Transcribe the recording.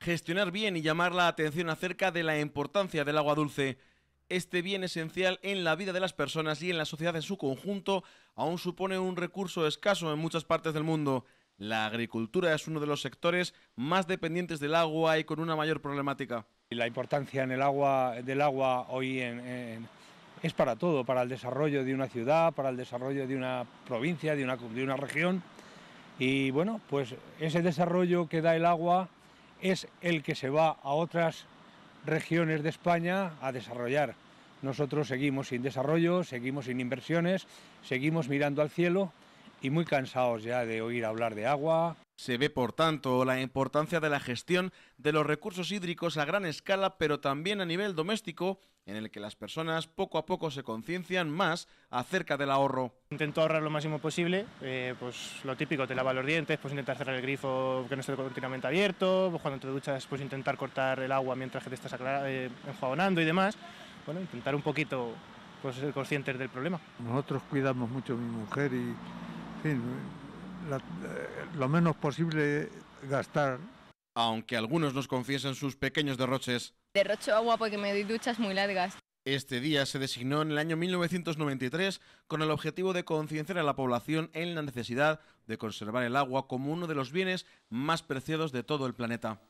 gestionar bien y llamar la atención acerca de la importancia del agua dulce este bien esencial en la vida de las personas y en la sociedad en su conjunto aún supone un recurso escaso en muchas partes del mundo. La agricultura es uno de los sectores más dependientes del agua y con una mayor problemática. La importancia en agua, del agua hoy es para todo, para el desarrollo de una ciudad, para el desarrollo de una provincia, de una, de una región. Y bueno, pues ese desarrollo que da el agua es el que se va a otras regiones de España a desarrollar. Nosotros seguimos sin desarrollo, seguimos sin inversiones, seguimos mirando al cielo y muy cansados ya de oír hablar de agua. Se ve, por tanto, la importancia de la gestión de los recursos hídricos a gran escala, pero también a nivel doméstico, en el que las personas poco a poco se conciencian más acerca del ahorro. Intento ahorrar lo máximo posible, eh, pues lo típico, te lavas los dientes, pues intentar cerrar el grifo que no esté continuamente abierto, pues cuando te duchas, pues intentar cortar el agua mientras que te estás eh, enjuagonando y demás. Bueno, intentar un poquito pues, ser conscientes del problema. Nosotros cuidamos mucho a mi mujer y eh, lo menos posible gastar. Aunque algunos nos confiesen sus pequeños derroches. Derrocho agua porque me doy duchas muy largas. Este día se designó en el año 1993 con el objetivo de concienciar a la población en la necesidad de conservar el agua como uno de los bienes más preciados de todo el planeta.